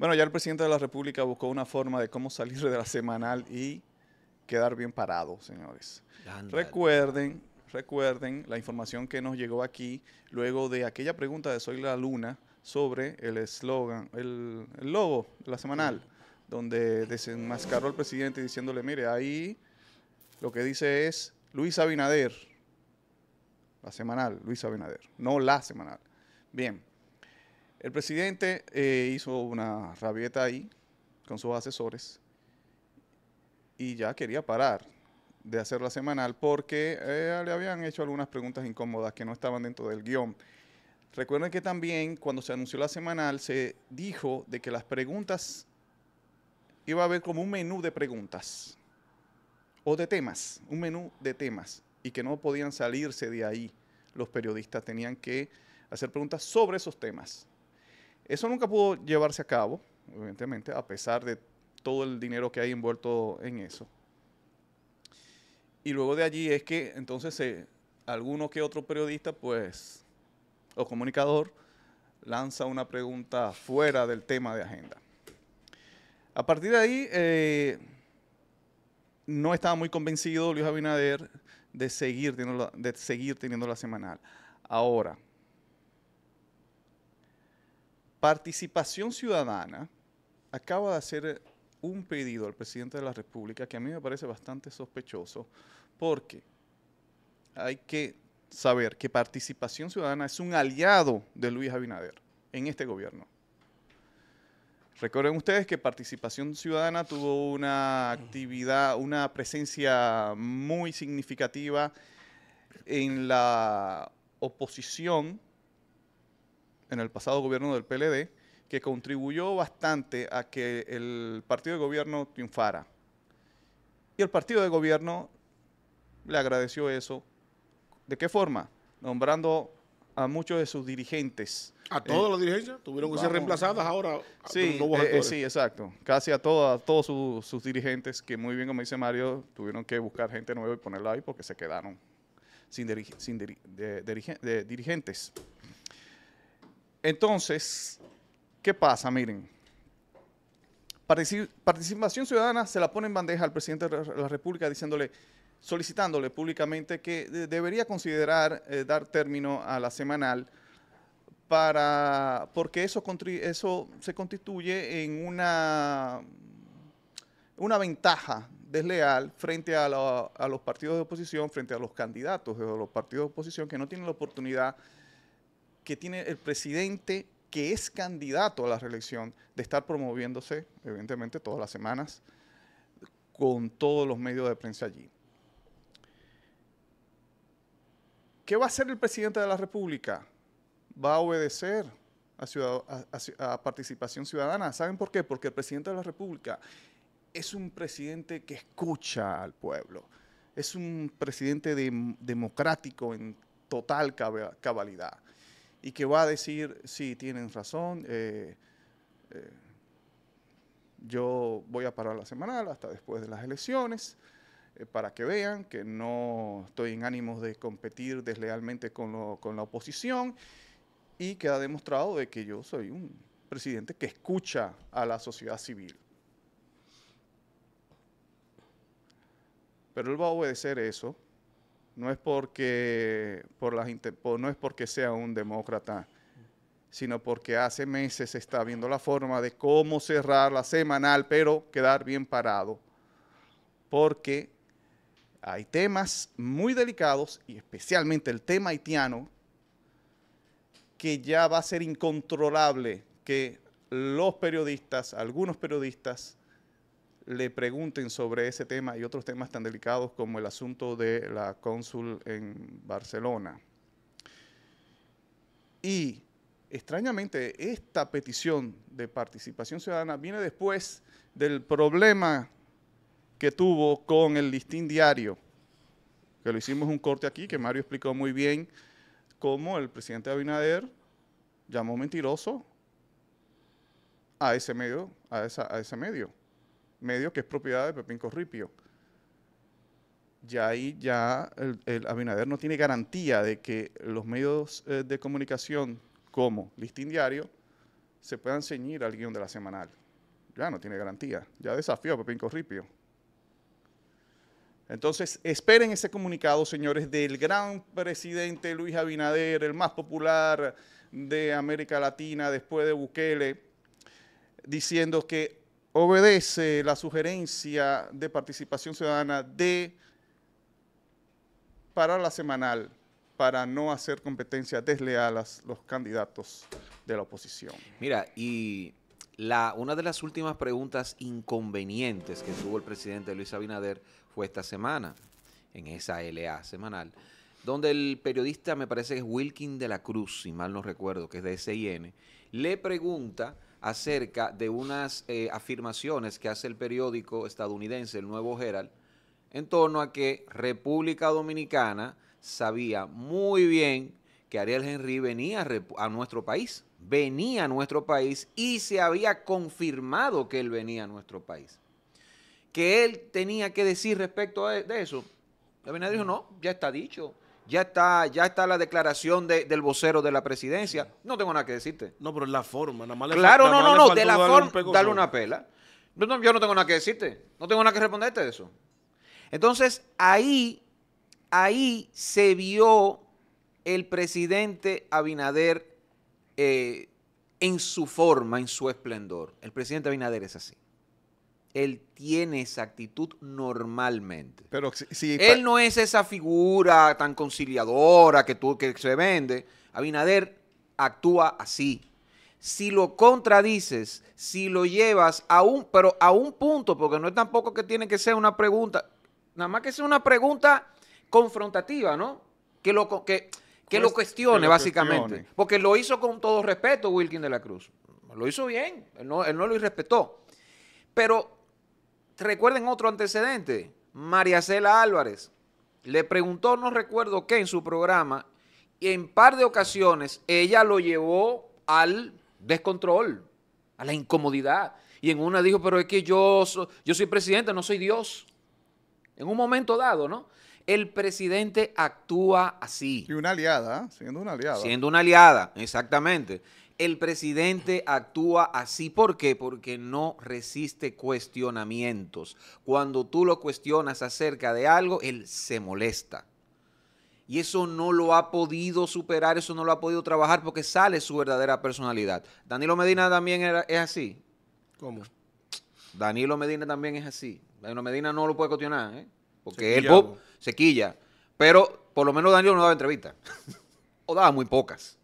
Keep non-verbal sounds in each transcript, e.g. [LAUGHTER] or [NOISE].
Bueno, ya el presidente de la República buscó una forma de cómo salir de la semanal y quedar bien parado, señores. Recuerden, recuerden la información que nos llegó aquí luego de aquella pregunta de Soy la Luna sobre el eslogan, el, el, logo de la semanal, donde desenmascaró al presidente diciéndole, mire, ahí lo que dice es Luis Abinader, la semanal, Luis Abinader, no la semanal. Bien, el presidente eh, hizo una rabieta ahí con sus asesores y ya quería parar de hacer la semanal porque eh, le habían hecho algunas preguntas incómodas que no estaban dentro del guión. Recuerden que también cuando se anunció la semanal se dijo de que las preguntas iba a haber como un menú de preguntas o de temas, un menú de temas y que no podían salirse de ahí. Los periodistas tenían que hacer preguntas sobre esos temas. Eso nunca pudo llevarse a cabo, evidentemente, a pesar de todo el dinero que hay envuelto en eso. Y luego de allí es que entonces eh, alguno que otro periodista, pues, o comunicador, lanza una pregunta fuera del tema de agenda. A partir de ahí, eh, no estaba muy convencido Luis Abinader de seguir de seguir teniendo la semanal. Ahora, Participación Ciudadana acaba de hacer un pedido al presidente de la República que a mí me parece bastante sospechoso porque hay que saber que Participación Ciudadana es un aliado de Luis Abinader en este gobierno. Recuerden ustedes que Participación Ciudadana tuvo una actividad, una presencia muy significativa en la oposición en el pasado gobierno del PLD, que contribuyó bastante a que el partido de gobierno triunfara. Y el partido de gobierno le agradeció eso. ¿De qué forma? Nombrando a muchos de sus dirigentes. ¿A todos eh, los dirigentes ¿Tuvieron que ser reemplazadas ahora? Sí, eh, eh, sí, exacto. Casi a, todos sus, dirigentes, que muy bien, como dice Mario, tuvieron que buscar gente nueva y ponerla ahí porque se quedaron sin, sin dirigentes. Entonces, ¿qué pasa? Miren. Participación Ciudadana se la pone en bandeja al presidente de la República diciéndole, solicitándole públicamente que debería considerar eh, dar término a la semanal para, porque eso, eso se constituye en una, una ventaja desleal frente a, a los partidos de oposición, frente a los candidatos de los partidos de oposición que no tienen la oportunidad de que tiene el presidente que es candidato a la reelección de estar promoviéndose, evidentemente, todas las semanas, con todos los medios de prensa allí. ¿Qué va a hacer el presidente de la República? Va a obedecer a, ciudad a, participación ciudadana. ¿Saben por qué? Porque el presidente de la República es un presidente que escucha al pueblo. Es un presidente democrático en total cabalidad y que va a decir, sí, tienen razón, eh, eh, yo voy a parar la semanal hasta después de las elecciones, eh, para que vean que no estoy en ánimos de competir deslealmente con, la oposición, y que ha demostrado de que yo soy un presidente que escucha a la sociedad civil. Pero él va a obedecer eso no es porque, por no es porque sea un demócrata, sino porque hace meses se está viendo la forma de cómo cerrar la semanal, pero quedar bien parado. Porque hay temas muy delicados, y especialmente el tema haitiano, que ya va a ser incontrolable que los periodistas, algunos periodistas, le pregunten sobre ese tema y otros temas tan delicados como el asunto de la cónsul en Barcelona. Y extrañamente, esta petición de participación ciudadana viene después del problema que tuvo con el listín diario, que lo hicimos un corte aquí, que Mario explicó muy bien cómo el presidente Abinader llamó mentiroso a ese medio, a, a ese medio medio que es propiedad de Pepín Corripio. Ya ahí ya el, Abinader no tiene garantía de que los medios eh, de comunicación como Listín Diario se puedan ceñir al guión de la semanal. Ya no tiene garantía. Ya desafió a Pepín Corripio. Entonces, esperen ese comunicado, señores, del gran presidente Luis Abinader, el más popular de América Latina después de Bukele, diciendo que obedece la sugerencia de participación ciudadana de parar la semanal para no hacer competencias desleales los candidatos de la oposición. Mira, y la, una de las últimas preguntas inconvenientes que tuvo el presidente Luis Abinader fue esta semana, en esa LA semanal, donde el periodista, me parece que es Wilkin de la Cruz, si mal no recuerdo, que es de SIN, le pregunta acerca de unas eh, afirmaciones que hace el periódico estadounidense El Nuevo Herald en torno a que República Dominicana sabía muy bien que Ariel Henry venía a, nuestro país, venía a nuestro país y se había confirmado que él venía a nuestro país. Que él tenía que decir respecto e-, de eso. Abinader dijo, no, ya está dicho ya está, ya está la declaración del vocero de la presidencia. No tengo nada que decirte. No, pero es la forma, nada más Claro, no, no, no, de la forma, dale una pela. Yo no, tengo nada que decirte. No tengo nada que responderte de eso. Entonces, ahí, ahí se vio el presidente Abinader eh, en su forma, en su esplendor. El presidente Abinader es así él tiene esa actitud normalmente. Pero si, él no es esa figura tan conciliadora que, tú, se vende. Abinader actúa así. Si lo contradices, si lo llevas a un, pero a un punto, porque no es tampoco que tiene que ser una pregunta, nada más que sea una pregunta confrontativa, ¿no? Que lo, que, que lo pues, cuestione, básicamente. Porque lo hizo con todo respeto Wilkin de la Cruz. Lo hizo bien, él no, él no lo irrespetó. Pero recuerden otro antecedente, María Cela Álvarez. Le preguntó, no recuerdo qué, en su programa, y en par de ocasiones ella lo llevó al descontrol, a la incomodidad. Y en una dijo, pero es que yo, yo soy presidente, no soy Dios. En un momento dado, ¿no? El presidente actúa así. Y una aliada, siendo una aliada. Siendo una aliada, exactamente el presidente actúa así. ¿Por qué? Porque no resiste cuestionamientos. Cuando tú lo cuestionas acerca de algo, él se molesta. Y eso no lo ha podido superar, eso no lo ha podido trabajar porque sale su verdadera personalidad. Danilo Medina también es así. ¿Cómo? Danilo Medina también es así. Danilo Medina no lo puede cuestionar, ¿eh? porque él se quilla. Pero por lo menos Danilo no daba entrevista. [LAUGHS] muy pocas.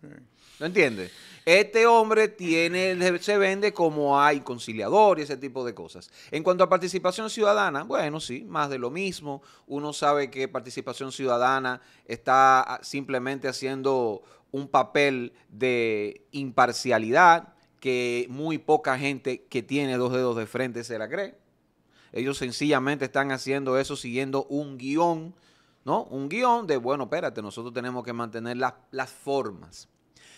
¿No entiendes? Este hombre tiene, se vende como hay conciliador y ese tipo de cosas. En cuanto a participación ciudadana, bueno, sí, más de lo mismo. Uno sabe que participación ciudadana está ah, simplemente haciendo un papel de imparcialidad que muy poca gente que tiene dos dedos de frente se la cree. Ellos sencillamente están haciendo eso siguiendo un guión ¿no? Un guión de, bueno, espérate, nosotros tenemos que mantener las formas.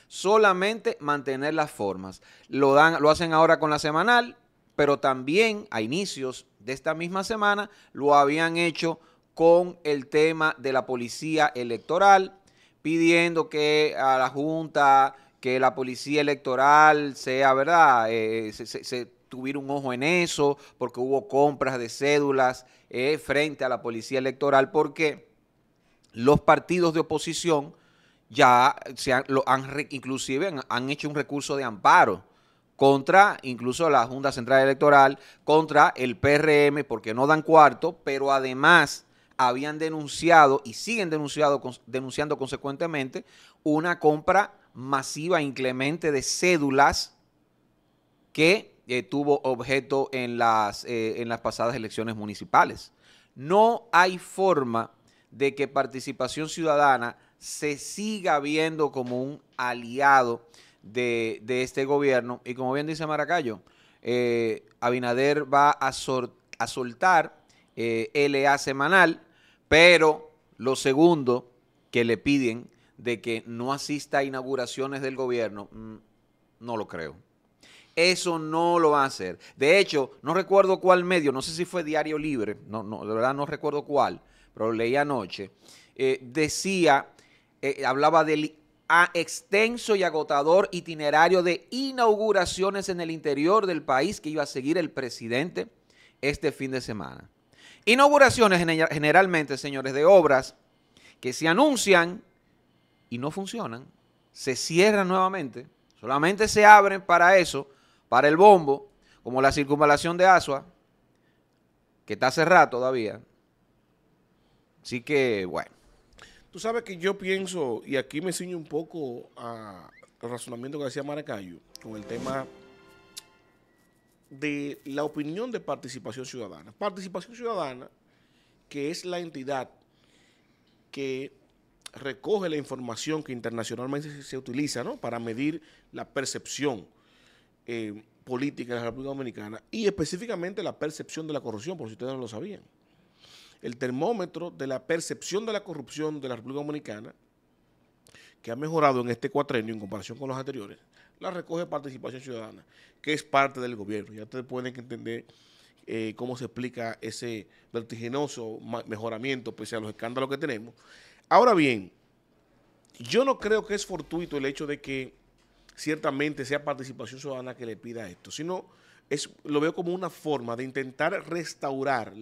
Solamente mantener las formas. Lo, dan, lo hacen ahora con la semanal, pero también a inicios de esta misma semana lo habían hecho con el tema de la policía electoral, pidiendo que a la Junta, que la policía electoral sea, ¿verdad? Eh, se, tuviera un ojo en eso, porque hubo compras de cédulas eh, frente a la policía electoral, porque los partidos de oposición ya se han, inclusive han, hecho un recurso de amparo contra incluso la Junta Central Electoral, contra el PRM, porque no dan cuarto, pero además habían denunciado y siguen denunciado, denunciando consecuentemente una compra masiva, inclemente de cédulas que eh, tuvo objeto en las, eh, en las pasadas elecciones municipales. No hay forma de que Participación Ciudadana se siga viendo como un aliado de, este gobierno. Y como bien dice Maracayo, eh, Abinader va a, soltar eh, LA semanal, pero lo segundo que le piden de que no asista a inauguraciones del gobierno, mm, no lo creo. Eso no lo va a hacer. De hecho, no recuerdo cuál medio, no sé si fue Diario Libre, no, no, de verdad no recuerdo cuál, pero lo leí anoche, eh, decía, eh, hablaba del extenso y agotador itinerario de inauguraciones en el interior del país que iba a seguir el presidente este fin de semana. Inauguraciones generalmente, señores, de obras que se anuncian y no funcionan, se cierran nuevamente, solamente se abren para eso, para el bombo, como la circunvalación de Asua, que está cerrada todavía, Así que, bueno. Tú sabes que yo pienso, y aquí me ciño un poco el razonamiento que decía Maracayo, con el tema de la opinión de participación ciudadana. Participación ciudadana, que es la entidad que recoge la información que internacionalmente se, utiliza para medir la percepción eh, política de la República Dominicana y específicamente la percepción de la corrupción, por si ustedes no lo sabían el termómetro de la percepción de la corrupción de la República Dominicana, que ha mejorado en este cuatrenio en comparación con los anteriores, la recoge Participación Ciudadana, que es parte del gobierno. Ya ustedes pueden entender eh, cómo se explica ese vertiginoso mejoramiento pese a los escándalos que tenemos. Ahora bien, yo no creo que es fortuito el hecho de que ciertamente sea Participación Ciudadana que le pida esto, sino lo veo como una forma de intentar restaurar,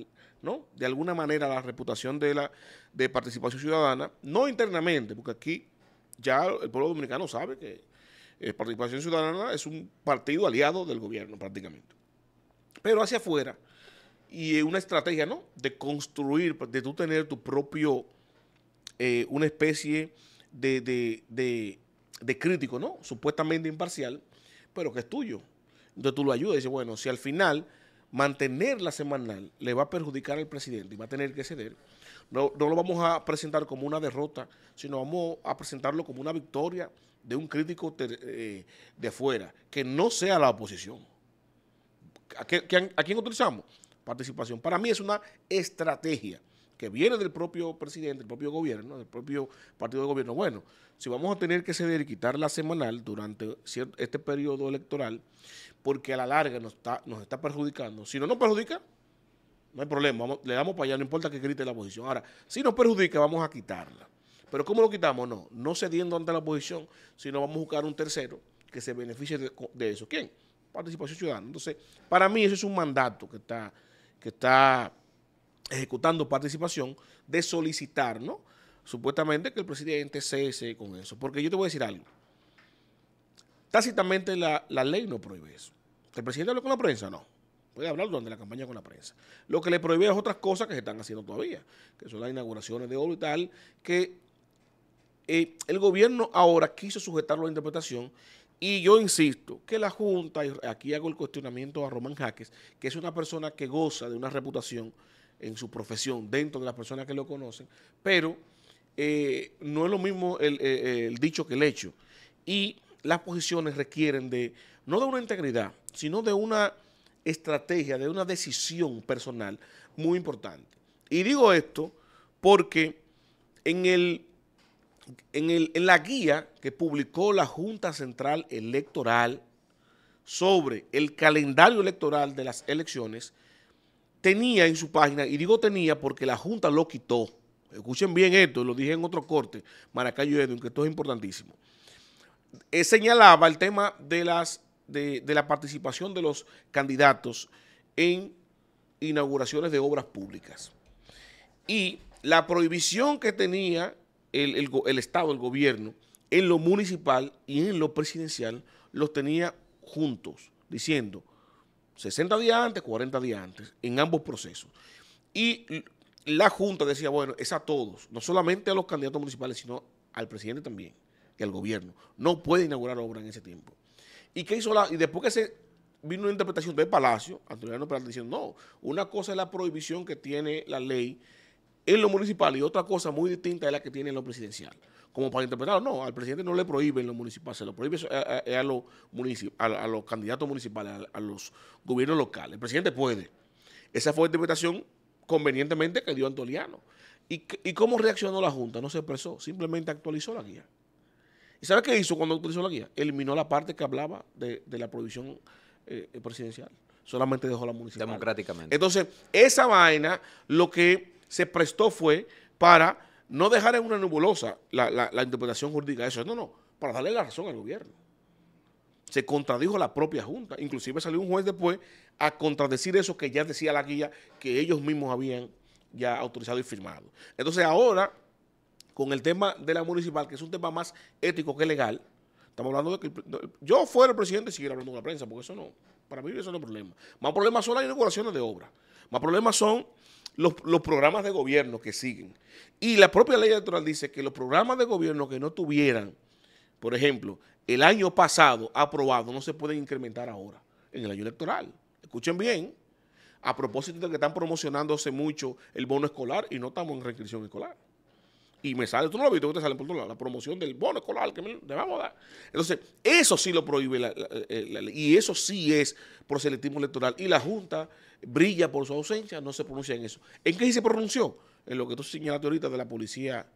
¿no? De alguna manera la reputación de la de participación ciudadana, no internamente, porque aquí ya el pueblo dominicano sabe que eh, Participación Ciudadana es un partido aliado del gobierno prácticamente. Pero hacia afuera, y una estrategia, ¿no? De construir, de tú tener tu propio, eh, una especie de, de crítico, ¿no? Supuestamente imparcial, pero que es tuyo. Entonces tú lo ayudas y dices, bueno, si al final mantener la semanal le va a perjudicar al presidente y va a tener que ceder, no, lo vamos a presentar como una derrota, sino vamos a presentarlo como una victoria de un crítico eh, de afuera, que no sea la oposición. ¿A, ¿A quién utilizamos? Participación. Para mí es una estrategia que viene del propio presidente, del propio gobierno, del propio partido de gobierno, bueno, si vamos a tener que ceder y quitar la semanal durante este periodo electoral, porque a la larga nos está, perjudicando, si no nos perjudica, no hay problema, le damos para allá, no importa que grite la oposición. Ahora, si nos perjudica, vamos a quitarla. Pero ¿cómo lo quitamos? No, no cediendo ante la oposición, sino vamos a buscar un tercero que se beneficie de, eso. ¿Quién? Participación ciudadana. Entonces, para mí eso es un mandato que está, que está ejecutando participación, de solicitar, ¿no? Supuestamente que el presidente cese con eso. Porque yo te voy a decir algo. Tácitamente la, ley no prohíbe eso. ¿El presidente habló con la prensa? No. Puede hablar durante la campaña con la prensa. Lo que le prohíbe es otras cosas que se están haciendo todavía, que son las inauguraciones de oro y tal, que eh, el gobierno ahora quiso sujetarlo a la interpretación y yo insisto que la Junta, y aquí hago el cuestionamiento a Román Jaques, que es una persona que goza de una reputación en su profesión, dentro de las personas que lo conocen, pero eh, no es lo mismo eh, el, dicho que el hecho. Y las posiciones requieren de, no de una integridad, sino de una estrategia, de una decisión personal muy importante. Y digo esto porque en, el, en, en la guía que publicó la Junta Central Electoral sobre el calendario electoral de las elecciones, tenía en su página, y digo tenía porque la Junta lo quitó. Escuchen bien esto, lo dije en otro corte, Maracayo Edwin, que esto es importantísimo. Eh, señalaba el tema de, las, de, la participación de los candidatos en inauguraciones de obras públicas. Y la prohibición que tenía el, el, Estado, el gobierno, en lo municipal y en lo presidencial, los tenía juntos, diciendo, 60 días antes, 40 días antes, en ambos procesos. Y la Junta decía, bueno, es a todos, no solamente a los candidatos municipales, sino al presidente también que al gobierno. No puede inaugurar obra en ese tiempo. ¿Y qué hizo la...? Y después que se vino una interpretación del Palacio, Antonio Peralta diciendo, no, una cosa es la prohibición que tiene la ley en lo municipal y otra cosa muy distinta es la que tiene en lo presidencial como para interpretarlo. No, al presidente no le prohíben los municipales. se lo prohíbe eh, eh, eh, a, los, a los candidatos municipales, a, los gobiernos locales. El presidente puede. Esa fue la interpretación convenientemente que dio Antoliano. ¿Y, cómo reaccionó la Junta? No se expresó, simplemente actualizó la guía. ¿Y sabe qué hizo cuando actualizó la guía? Eliminó la parte que hablaba de, la prohibición presidencial. Solamente dejó la municipal. Democráticamente. Entonces, esa vaina lo que se prestó fue para no dejar en una nebulosa la, interpretación jurídica de eso. No, no, para darle la razón al gobierno. Se contradijo la propia Junta. Inclusive salió un juez después a contradecir eso que ya decía la guía que ellos mismos habían ya autorizado y firmado. Entonces ahora, con el tema de la municipal, que es un tema más ético que legal, estamos hablando de que yo fuera el presidente y siguiera hablando con la prensa, porque eso no, para mí eso no es problema. Más problemas son las inauguraciones de obra Más problemas son los, programas de gobierno que siguen. Y la propia ley electoral dice que los programas de gobierno que no tuvieran, por ejemplo, el año pasado aprobado, no se pueden incrementar ahora en el año electoral. Escuchen bien, a propósito de que están promocionándose mucho el bono escolar y no estamos en reinscripción escolar. Y me sale, tú no lo has visto, que te sale por todos la promoción del bono escolar que me, le vamos a dar. Entonces, eso sí lo prohíbe eh, la, ley y eso sí es proselitismo electoral. Y la Junta brilla por su ausencia, no se pronuncia en eso. ¿En qué se pronunció? En lo que tú señalaste ahorita de la policía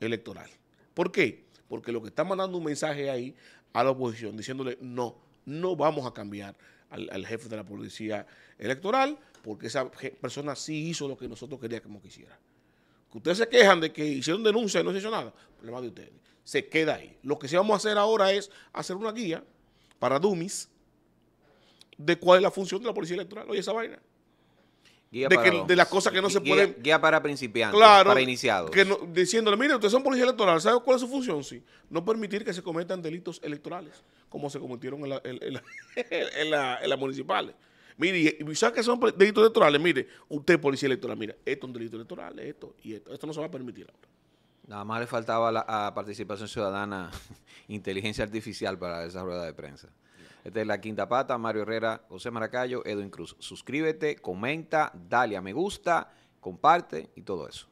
electoral. ¿Por qué? Porque lo que está mandando un mensaje ahí a la oposición, diciéndole, no, no vamos a cambiar al, al jefe de la policía electoral, porque esa persona sí hizo lo que nosotros queríamos que hiciera ustedes se quejan de que hicieron denuncia y no se hizo nada, problema de ustedes. Se queda ahí. Lo que sí vamos a hacer ahora es hacer una guía para dummies de cuál es la función de la policía electoral. Oye, esa vaina. Guía de, las cosas que no se pueden... Guía para principiantes, claro, para iniciados. Que no, diciéndole, mire, ustedes son policía electoral, ¿Saben cuál es su función? Sí, no permitir que se cometan delitos electorales, como se cometieron en la, en [LAUGHS] las municipales. Mire, y sabes que son delitos electorales? Mire, usted policía electoral, mira, esto es un delito electoral, esto y esto. Esto no se va a permitir ahora. Nada más le faltaba la, participación ciudadana [LAUGHS] inteligencia artificial para esa rueda de prensa. Esta es la quinta pata, Mario Herrera, José Maracayo, Edwin Cruz. Suscríbete, comenta, dale a me gusta, comparte y todo eso.